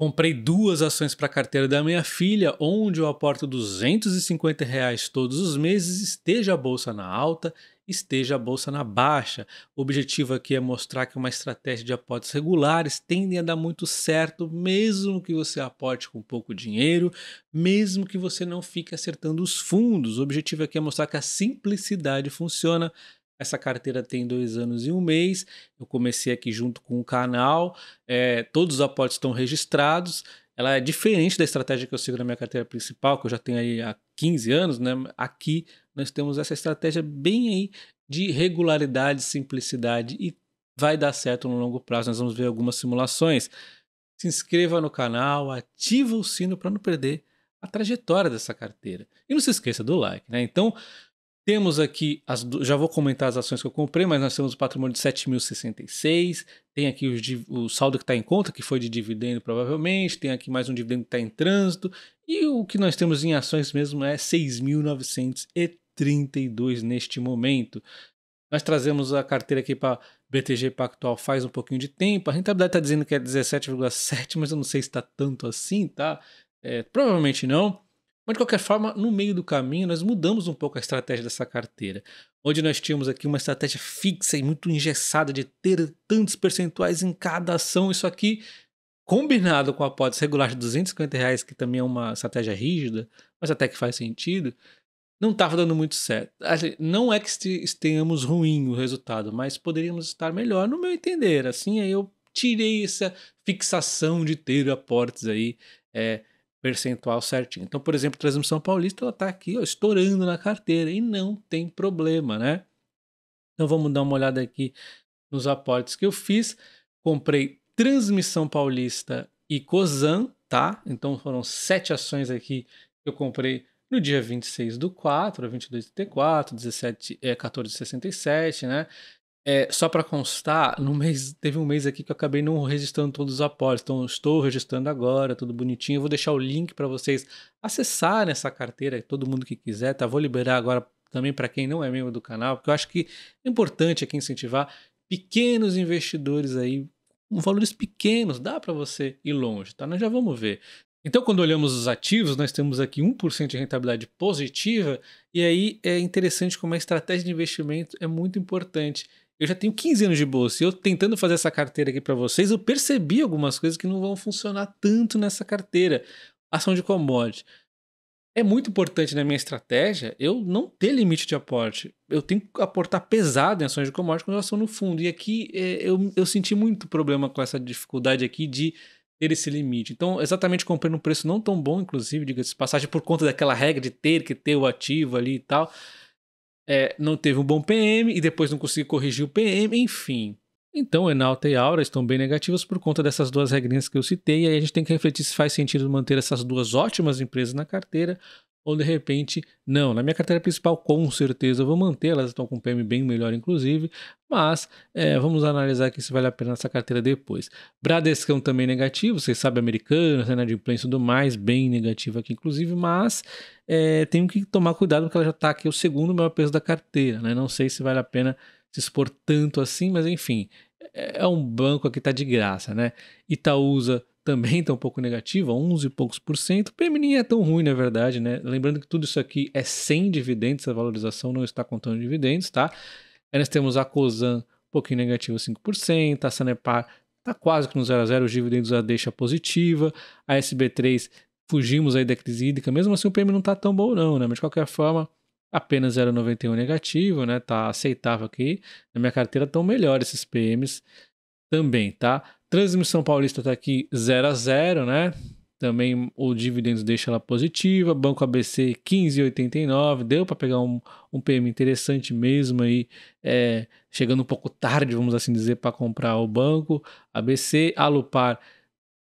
Comprei duas ações para a carteira da minha filha, onde eu aporto 250 reais todos os meses, esteja a bolsa na alta, esteja a bolsa na baixa. O objetivo aqui é mostrar que uma estratégia de aportes regulares tendem a dar muito certo, mesmo que você aporte com pouco dinheiro, mesmo que você não fique acertando os fundos. O objetivo aqui é mostrar que a simplicidade funciona essa carteira tem dois anos e um mês. Eu comecei aqui junto com o canal. É, todos os aportes estão registrados. Ela é diferente da estratégia que eu sigo na minha carteira principal, que eu já tenho aí há 15 anos, né? Aqui nós temos essa estratégia bem aí de regularidade, simplicidade e vai dar certo no longo prazo. Nós vamos ver algumas simulações. Se inscreva no canal, ativa o sino para não perder a trajetória dessa carteira. E não se esqueça do like, né? Então, temos aqui, as, já vou comentar as ações que eu comprei, mas nós temos o patrimônio de 7.066, tem aqui os, o saldo que está em conta, que foi de dividendo provavelmente, tem aqui mais um dividendo que está em trânsito, e o que nós temos em ações mesmo é 6.932 neste momento. Nós trazemos a carteira aqui para BTG Pactual faz um pouquinho de tempo, a rentabilidade está dizendo que é 17,7, mas eu não sei se está tanto assim, tá? É, provavelmente não. Mas, de qualquer forma, no meio do caminho, nós mudamos um pouco a estratégia dessa carteira. Onde nós tínhamos aqui uma estratégia fixa e muito engessada de ter tantos percentuais em cada ação, isso aqui combinado com a hipótese regular de 250 reais, que também é uma estratégia rígida, mas até que faz sentido, não estava dando muito certo. Não é que tenhamos ruim o resultado, mas poderíamos estar melhor, no meu entender. Assim, aí eu tirei essa fixação de ter aportes aí é, percentual certinho. Então, por exemplo, Transmissão Paulista ela está aqui ó, estourando na carteira e não tem problema, né? Então vamos dar uma olhada aqui nos aportes que eu fiz. Comprei Transmissão Paulista e Cosan, tá? Então foram sete ações aqui que eu comprei no dia 26 do 4, 22 de 4, 17, é, 14,67, né? É, só para constar, no mês teve um mês aqui que eu acabei não registrando todos os aportes, então estou registrando agora, tudo bonitinho. Eu vou deixar o link para vocês acessarem essa carteira, todo mundo que quiser, tá? Vou liberar agora também para quem não é membro do canal, porque eu acho que é importante aqui incentivar pequenos investidores aí, com valores pequenos, dá para você ir longe, tá? Nós já vamos ver. Então, quando olhamos os ativos, nós temos aqui 1% de rentabilidade positiva, e aí é interessante como a estratégia de investimento é muito importante. Eu já tenho 15 anos de bolsa e eu tentando fazer essa carteira aqui para vocês, eu percebi algumas coisas que não vão funcionar tanto nessa carteira. Ação de commodity. É muito importante na minha estratégia eu não ter limite de aporte. Eu tenho que aportar pesado em ações de commodity quando elas estão no fundo. E aqui é, eu, eu senti muito problema com essa dificuldade aqui de ter esse limite. Então, exatamente comprei num preço não tão bom, inclusive, diga-se passagem, por conta daquela regra de ter que ter o ativo ali e tal é, não teve um bom PM e depois não conseguiu corrigir o PM, enfim. Então, Enalta e Aura estão bem negativas por conta dessas duas regrinhas que eu citei, e aí a gente tem que refletir se faz sentido manter essas duas ótimas empresas na carteira ou de repente, não, na minha carteira principal com certeza eu vou manter, elas estão com PM bem melhor inclusive, mas é, vamos analisar aqui se vale a pena essa carteira depois. Bradescão também negativo, vocês sabem, americana, inadimplência e tudo mais, bem negativo aqui inclusive, mas é, tenho que tomar cuidado porque ela já está aqui o segundo maior peso da carteira, né? não sei se vale a pena se expor tanto assim, mas enfim, é, é um banco aqui está de graça, né? Itaúsa também está um pouco negativa, 11 e poucos por cento. PM nem é tão ruim, na verdade, né? Lembrando que tudo isso aqui é sem dividendos, a valorização não está contando dividendos, tá? Aí nós temos a Cosan um pouquinho negativa, 5%, a Sanepar tá quase que no 0 a 0, os dividendos a deixa positiva, a SB3 fugimos aí da crise hídrica, mesmo assim o PM não está tão bom não, né? Mas de qualquer forma, apenas 0,91 negativo, né? Tá aceitável aqui. Na minha carteira estão melhores esses PMs também, tá? Transmissão Paulista está aqui 0 a 0, né? Também o dividendo deixa ela positiva. Banco ABC 15,89. Deu para pegar um, um PM interessante mesmo aí, é, chegando um pouco tarde, vamos assim dizer, para comprar o banco. ABC, Alupar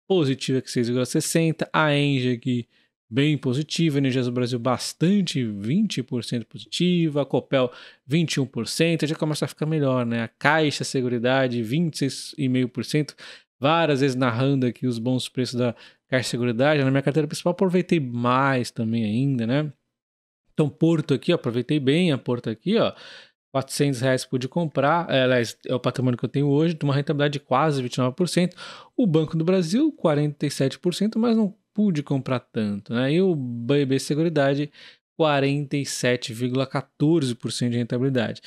positiva que 6,60. A Engie aqui bem positiva, Energias do Brasil bastante, 20% positiva, a Copel 21%, já começa a ficar melhor, né? A Caixa Seguridade 26,5%, várias vezes narrando aqui os bons preços da Caixa Seguridade, na minha carteira principal aproveitei mais também ainda, né? Então Porto aqui, ó, aproveitei bem a Porto aqui, ó. 400 reais pude comprar, é, aliás, é o patrimônio que eu tenho hoje, de uma rentabilidade de quase 29%. O Banco do Brasil, 47%, mas não pude comprar tanto. Né? E o BB Seguridade, 47,14% de rentabilidade.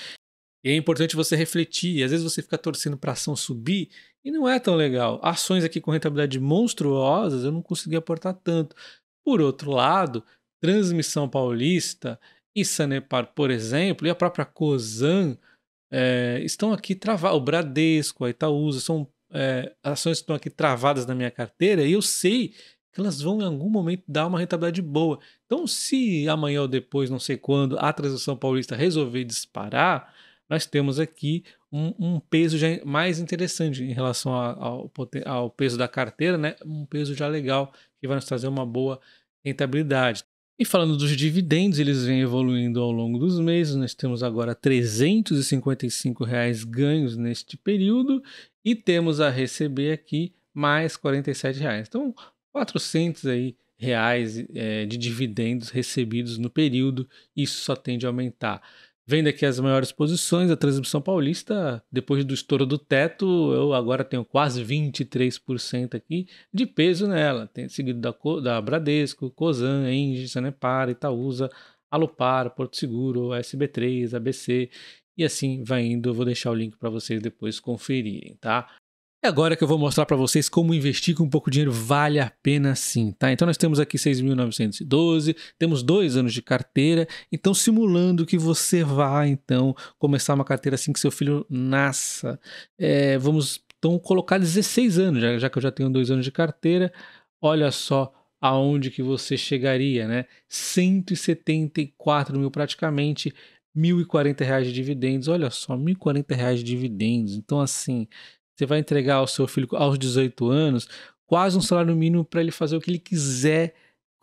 E é importante você refletir. Às vezes você fica torcendo para a ação subir e não é tão legal. Ações aqui com rentabilidade monstruosas eu não consegui aportar tanto. Por outro lado, Transmissão Paulista e Sanepar, por exemplo, e a própria Cosan é, estão aqui travadas. O Bradesco, a Itaúsa, são é, ações que estão aqui travadas na minha carteira e eu sei que elas vão em algum momento dar uma rentabilidade boa. Então, se amanhã ou depois, não sei quando, a transação paulista resolver disparar, nós temos aqui um, um peso já mais interessante em relação a, ao, ao, peso da carteira, né? um peso já legal que vai nos trazer uma boa rentabilidade. E falando dos dividendos, eles vêm evoluindo ao longo dos meses. Nós temos agora R$ 355 reais ganhos neste período e temos a receber aqui mais R$ 47. Reais. Então, 400 aí reais é, de dividendos recebidos no período, isso só tende a aumentar. Vendo aqui as maiores posições, a Transmissão Paulista, depois do estouro do teto, eu agora tenho quase 23% aqui de peso nela, tem seguido da, da Bradesco, Cosan, Engie, Sanepar, Itaúsa, Alupar, Porto Seguro, SB3, ABC e assim vai indo. Eu vou deixar o link para vocês depois conferirem, tá? E agora que eu vou mostrar para vocês como investir com pouco dinheiro vale a pena sim, tá? Então nós temos aqui 6.912, temos dois anos de carteira, então simulando que você vá então começar uma carteira assim que seu filho nasça, é, vamos então colocar 16 anos, já, já que eu já tenho dois anos de carteira, olha só aonde que você chegaria, né? 174 mil praticamente, 1.040 reais de dividendos, olha só, 1.040 reais de dividendos, então assim você vai entregar ao seu filho aos 18 anos quase um salário mínimo para ele fazer o que ele quiser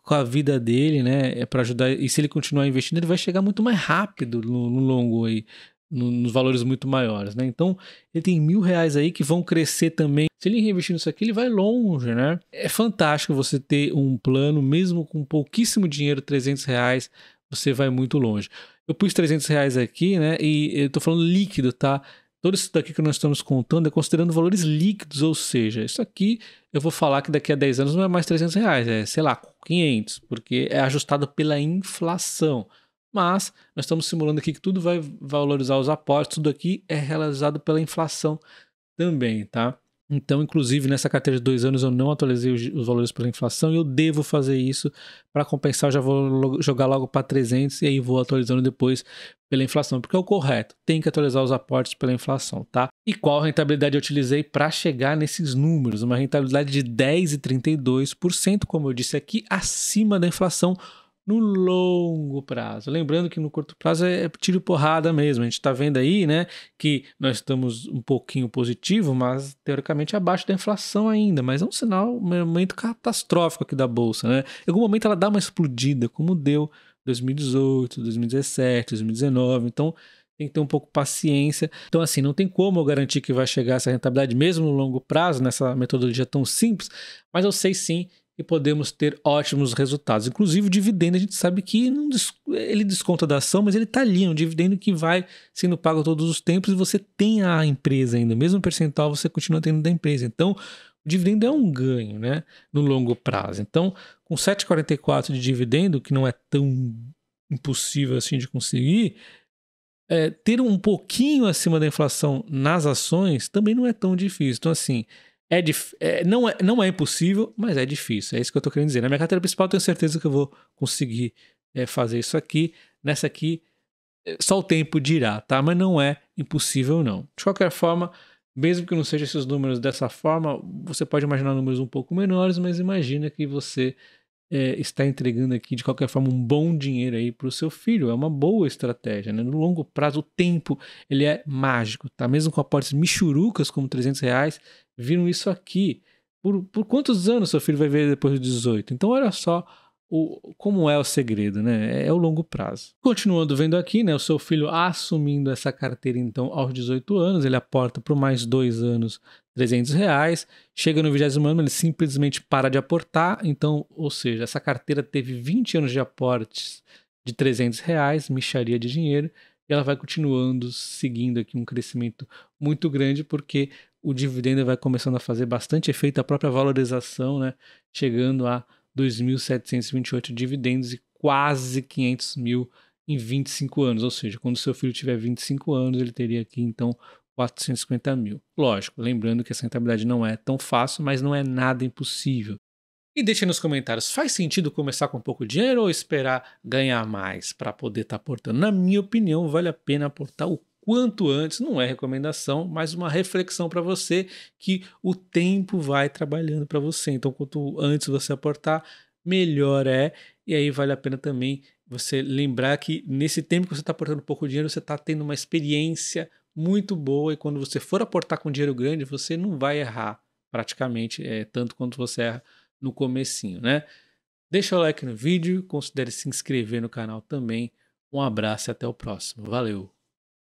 com a vida dele, né? É para ajudar. E se ele continuar investindo, ele vai chegar muito mais rápido no, no longo aí, no, nos valores muito maiores, né? Então, ele tem mil reais aí que vão crescer também. Se ele reinvestir nisso aqui, ele vai longe, né? É fantástico você ter um plano, mesmo com pouquíssimo dinheiro, 300 reais, você vai muito longe. Eu pus 300 reais aqui, né? E eu tô falando líquido, tá? Todo isso daqui que nós estamos contando é considerando valores líquidos, ou seja, isso aqui eu vou falar que daqui a 10 anos não é mais 300 reais, é, sei lá, 500, porque é ajustado pela inflação. Mas nós estamos simulando aqui que tudo vai valorizar os aportes, tudo aqui é realizado pela inflação também, tá? Então, inclusive, nessa carteira de dois anos eu não atualizei os, valores pela inflação e eu devo fazer isso para compensar. Eu já vou jogar logo para 300 e aí vou atualizando depois pela inflação, porque é o correto. Tem que atualizar os aportes pela inflação, tá? E qual rentabilidade eu utilizei para chegar nesses números? Uma rentabilidade de 10,32%, como eu disse aqui, acima da inflação no longo prazo. Lembrando que no curto prazo é, é tiro porrada mesmo. A gente está vendo aí, né, que nós estamos um pouquinho positivo, mas teoricamente abaixo da inflação ainda. Mas é um sinal, um momento catastrófico aqui da bolsa, né? Em algum momento ela dá uma explodida, como deu 2018, 2017, 2019. Então tem que ter um pouco de paciência. Então, assim, não tem como eu garantir que vai chegar essa rentabilidade mesmo no longo prazo, nessa metodologia tão simples, mas eu sei sim e podemos ter ótimos resultados. Inclusive, o dividendo, a gente sabe que não, ele desconta da ação, mas ele está ali, é um dividendo que vai sendo pago todos os tempos e você tem a empresa ainda. mesmo percentual você continua tendo da empresa. Então, o dividendo é um ganho né, no longo prazo. Então, com 7,44 de dividendo, que não é tão impossível assim de conseguir, é, ter um pouquinho acima da inflação nas ações também não é tão difícil. Então, assim, é, dif... é, não, é, não é impossível, mas é difícil. É isso que eu estou querendo dizer. Na minha carteira principal, eu tenho certeza que eu vou conseguir é, fazer isso aqui. Nessa aqui, é, só o tempo dirá, tá? Mas não é impossível, não. De qualquer forma, mesmo que não sejam esses números dessa forma, você pode imaginar números um pouco menores, mas imagina que você é, está entregando aqui, de qualquer forma, um bom dinheiro aí para o seu filho. É uma boa estratégia, né? No longo prazo, o tempo, ele é mágico, tá? Mesmo com aportes michurucas como 300 reais, viram isso aqui. Por, por quantos anos seu filho vai ver depois de 18? Então, olha só o, como é o segredo, né? É, é o longo prazo. Continuando vendo aqui, né? O seu filho assumindo essa carteira, então, aos 18 anos, ele aporta por mais dois anos 300 reais. Chega no vigésimo ano, ele simplesmente para de aportar. Então, ou seja, essa carteira teve 20 anos de aportes de 300 reais, micharia de dinheiro, e ela vai continuando seguindo aqui um crescimento muito grande, porque o dividendo vai começando a fazer bastante efeito, a própria valorização, né? Chegando a 2.728 dividendos e quase 500 mil em 25 anos. Ou seja, quando seu filho tiver 25 anos, ele teria aqui então 450 mil. Lógico, lembrando que essa rentabilidade não é tão fácil, mas não é nada impossível. E deixe nos comentários, faz sentido começar com pouco dinheiro ou esperar ganhar mais para poder estar tá aportando? Na minha opinião, vale a pena aportar o quanto antes. Não é recomendação, mas uma reflexão para você que o tempo vai trabalhando para você. Então, quanto antes você aportar, melhor é. E aí vale a pena também você lembrar que nesse tempo que você está aportando pouco dinheiro, você está tendo uma experiência muito boa e quando você for aportar com dinheiro grande, você não vai errar praticamente é, tanto quanto você erra no comecinho, né? Deixa o like no vídeo, considere se inscrever no canal também. Um abraço e até o próximo. Valeu!